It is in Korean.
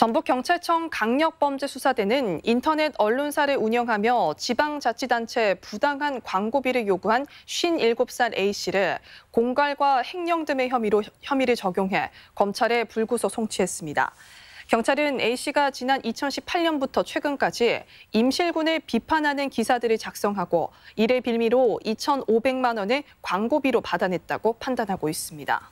전북경찰청 강력범죄수사대는 인터넷 언론사를 운영하며 지방자치단체 부당한 광고비를 요구한 57살 A씨를 공갈과 횡령 등의 혐의로 혐의를 적용해 검찰에 불구속 송치했습니다. 경찰은 A씨가 지난 2018년부터 최근까지 임실군을 비판하는 기사들을 작성하고 이를 빌미로 2,500만 원의 광고비로 받아냈다고 판단하고 있습니다.